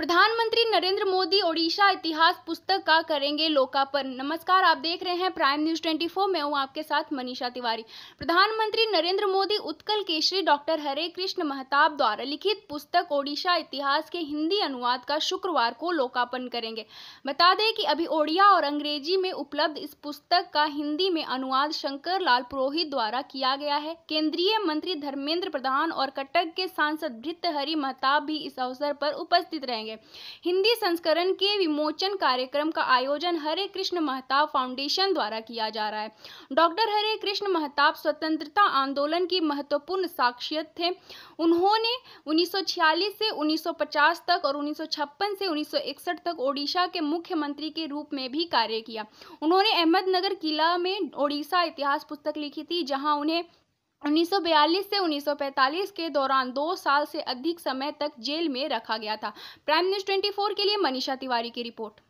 प्रधानमंत्री नरेंद्र मोदी ओडिशा इतिहास पुस्तक का करेंगे लोकार्पण नमस्कार आप देख रहे हैं प्राइम न्यूज 24 मैं हूं आपके साथ मनीषा तिवारी प्रधानमंत्री नरेंद्र मोदी उत्कल केशरी डॉक्टर हरे कृष्ण महताब द्वारा लिखित पुस्तक ओडिशा इतिहास के हिंदी अनुवाद का शुक्रवार को लोकार्पण करेंगे बता दें कि अभी ओडिया और अंग्रेजी में उपलब्ध इस पुस्तक का हिंदी में अनुवाद शंकर लाल पुरोहित द्वारा किया गया है केंद्रीय मंत्री धर्मेंद्र प्रधान और कटक के सांसद भृत हरि महताब भी इस अवसर पर उपस्थित रहेंगे करेंगे हिंदी संस्करण के विमोचन कार्यक्रम का आयोजन हरे कृष्ण महताब फाउंडेशन द्वारा किया जा रहा है डॉक्टर हरे कृष्ण महताब स्वतंत्रता आंदोलन की महत्वपूर्ण साक्षियत थे उन्होंने 1946 से 1950 तक और उन्नीस से उन्नीस तक ओडिशा के मुख्यमंत्री के रूप में भी कार्य किया उन्होंने अहमदनगर किला में ओडिशा इतिहास पुस्तक लिखी थी जहां उन्हें 1942 से 1945 के दौरान दो साल से अधिक समय तक जेल में रखा गया था प्राइम न्यूज 24 के लिए मनीषा तिवारी की रिपोर्ट